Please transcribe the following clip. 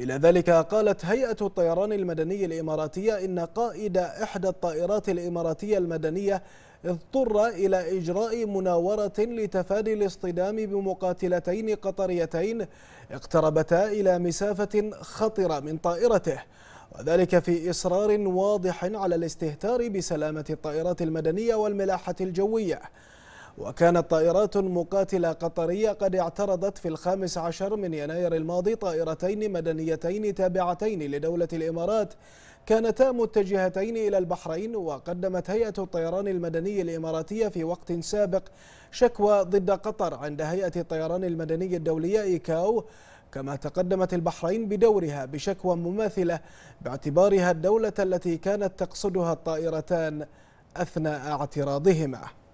إلى ذلك قالت هيئة الطيران المدني الإماراتية إن قائد إحدى الطائرات الإماراتية المدنية اضطر إلى إجراء مناورة لتفادي الاصطدام بمقاتلتين قطريتين اقتربتا إلى مسافة خطرة من طائرته وذلك في إصرار واضح على الاستهتار بسلامة الطائرات المدنية والملاحة الجوية وكانت طائرات مقاتلة قطرية قد اعترضت في الخامس عشر من يناير الماضي طائرتين مدنيتين تابعتين لدولة الإمارات كانتا متجهتين إلى البحرين وقدمت هيئة الطيران المدني الإماراتية في وقت سابق شكوى ضد قطر عند هيئة الطيران المدني الدولية إيكاو كما تقدمت البحرين بدورها بشكوى مماثلة باعتبارها الدولة التي كانت تقصدها الطائرتان أثناء اعتراضهما